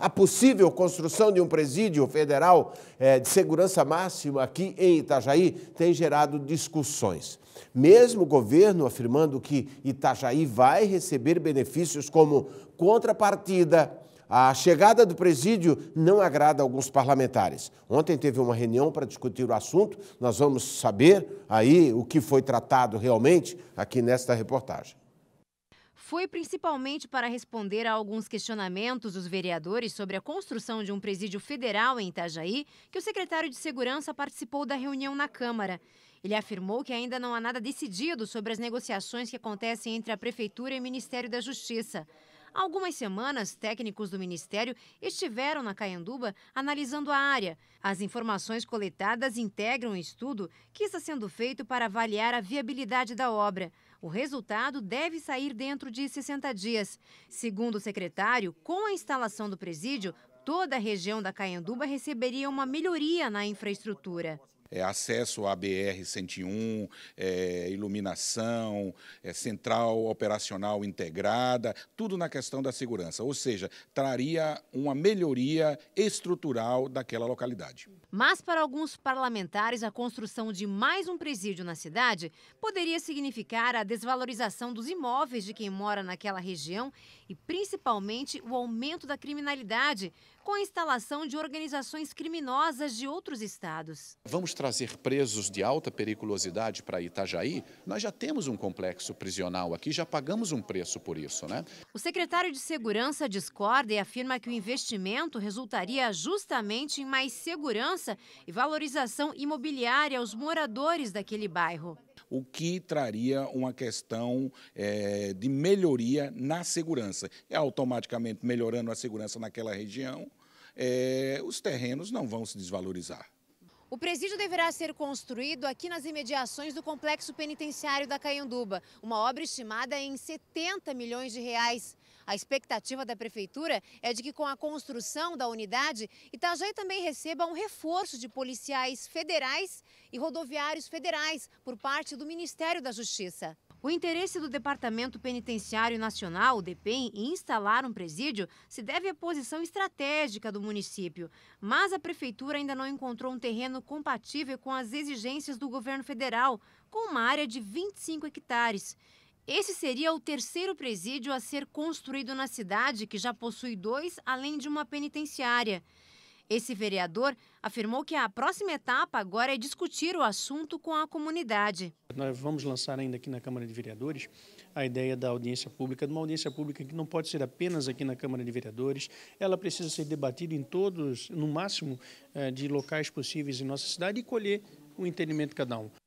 a possível construção de um presídio federal é, de segurança máxima aqui em Itajaí tem gerado discussões. Mesmo o governo afirmando que Itajaí vai receber benefícios como contrapartida, a chegada do presídio não agrada alguns parlamentares. Ontem teve uma reunião para discutir o assunto, nós vamos saber aí o que foi tratado realmente aqui nesta reportagem foi principalmente para responder a alguns questionamentos dos vereadores sobre a construção de um presídio federal em Itajaí que o secretário de Segurança participou da reunião na Câmara. Ele afirmou que ainda não há nada decidido sobre as negociações que acontecem entre a Prefeitura e o Ministério da Justiça. Há algumas semanas, técnicos do Ministério estiveram na Caianduba analisando a área. As informações coletadas integram um estudo que está sendo feito para avaliar a viabilidade da obra. O resultado deve sair dentro de 60 dias. Segundo o secretário, com a instalação do presídio, toda a região da Caianduba receberia uma melhoria na infraestrutura é, acesso à BR-101, é, iluminação, é, central operacional integrada, tudo na questão da segurança. Ou seja, traria uma melhoria estrutural daquela localidade. Mas para alguns parlamentares, a construção de mais um presídio na cidade poderia significar a desvalorização dos imóveis de quem mora naquela região e principalmente o aumento da criminalidade, com a instalação de organizações criminosas de outros estados. Vamos trazer presos de alta periculosidade para Itajaí? Nós já temos um complexo prisional aqui, já pagamos um preço por isso, né? O secretário de Segurança discorda e afirma que o investimento resultaria justamente em mais segurança e valorização imobiliária aos moradores daquele bairro o que traria uma questão é, de melhoria na segurança. É automaticamente melhorando a segurança naquela região, é, os terrenos não vão se desvalorizar. O presídio deverá ser construído aqui nas imediações do Complexo Penitenciário da Caianduba, uma obra estimada em 70 milhões de reais. A expectativa da prefeitura é de que com a construção da unidade, Itajaí também receba um reforço de policiais federais e rodoviários federais por parte do Ministério da Justiça. O interesse do Departamento Penitenciário Nacional, o DEPEN, em instalar um presídio se deve à posição estratégica do município, mas a prefeitura ainda não encontrou um terreno compatível com as exigências do governo federal, com uma área de 25 hectares. Esse seria o terceiro presídio a ser construído na cidade, que já possui dois, além de uma penitenciária. Esse vereador afirmou que a próxima etapa agora é discutir o assunto com a comunidade. Nós vamos lançar ainda aqui na Câmara de Vereadores a ideia da audiência pública, de uma audiência pública que não pode ser apenas aqui na Câmara de Vereadores, ela precisa ser debatida em todos, no máximo, eh, de locais possíveis em nossa cidade e colher o entendimento de cada um.